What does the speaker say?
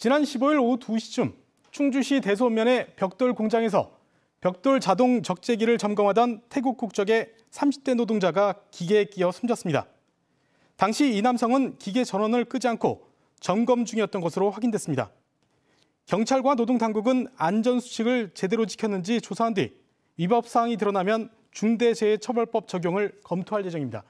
지난 15일 오후 2시쯤 충주시 대소면의 벽돌 공장에서 벽돌 자동 적재기를 점검하던 태국 국적의 30대 노동자가 기계에 끼어 숨졌습니다. 당시 이 남성은 기계 전원을 끄지 않고 점검 중이었던 것으로 확인됐습니다. 경찰과 노동당국은 안전수칙을 제대로 지켰는지 조사한 뒤 위법 사항이 드러나면 중대재해처벌법 적용을 검토할 예정입니다.